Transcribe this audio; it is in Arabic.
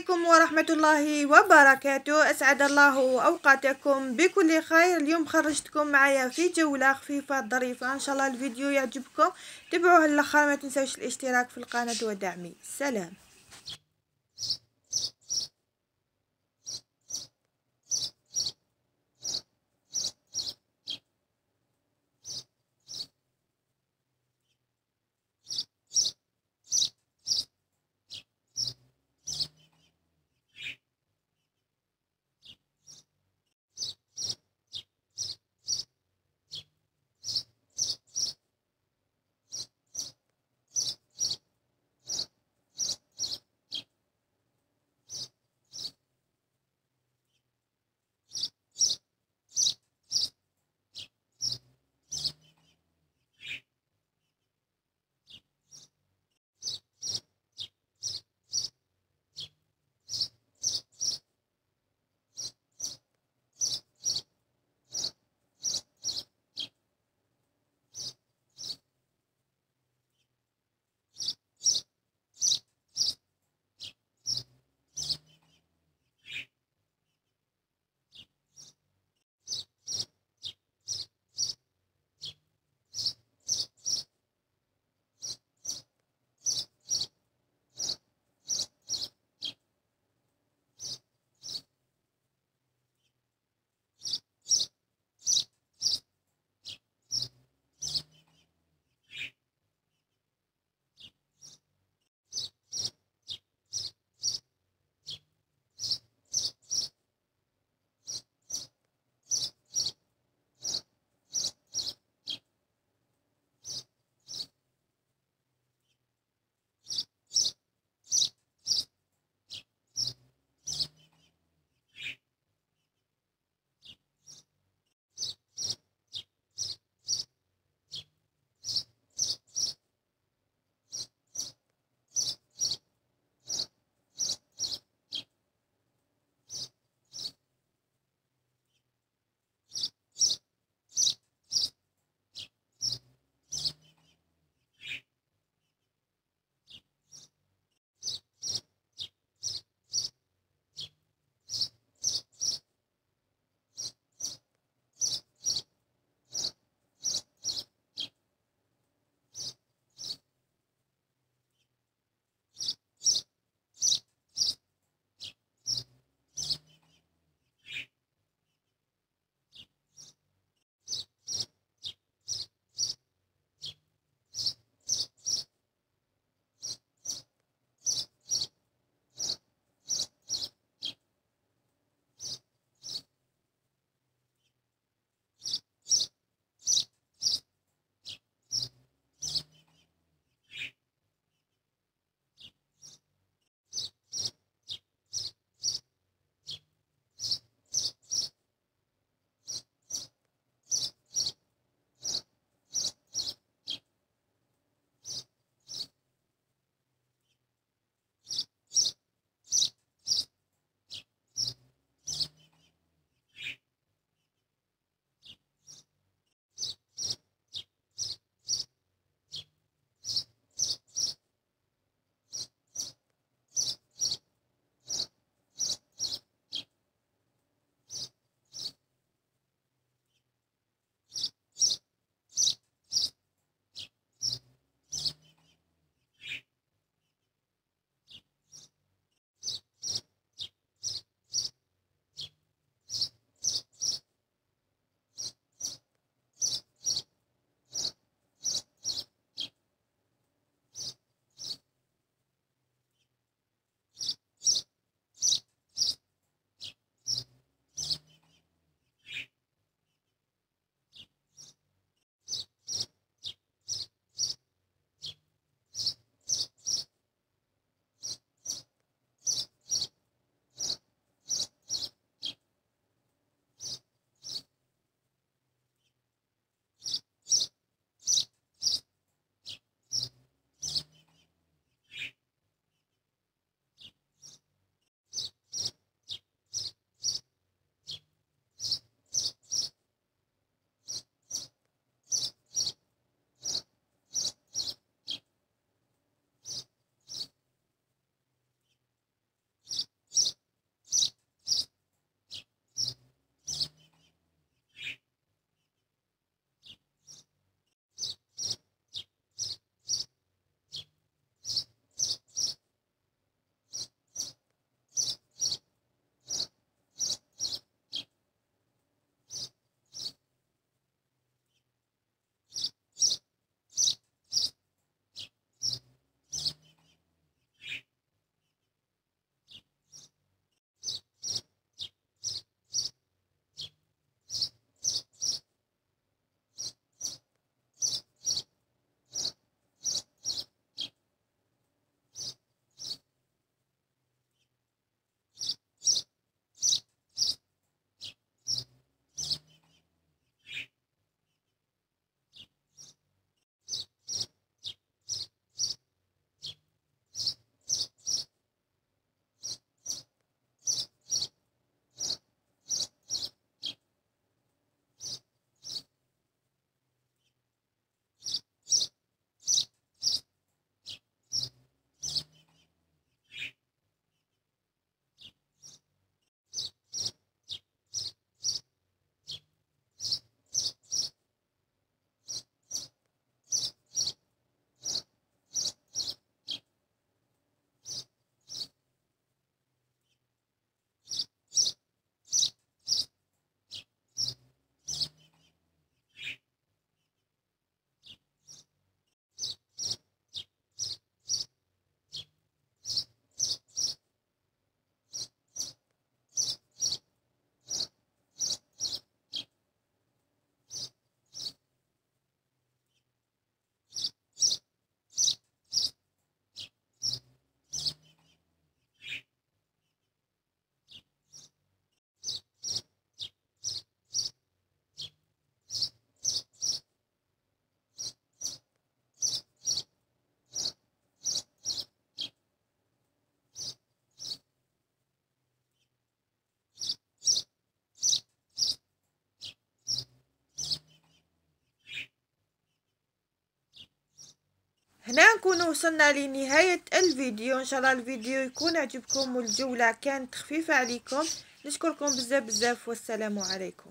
عليكم ورحمة الله وبركاته أسعد الله أوقاتكم بكل خير اليوم خرجتكم معايا في جولة خفيفة ظريفة إن شاء الله الفيديو يعجبكم تبعوه للآخر ما تنسوش الاشتراك في القناة ودعمي سلام نكون وصلنا لنهاية الفيديو ان شاء الله الفيديو يكون عجبكم والجولة كانت خفيفة عليكم نشكركم بزاف بزاف والسلام عليكم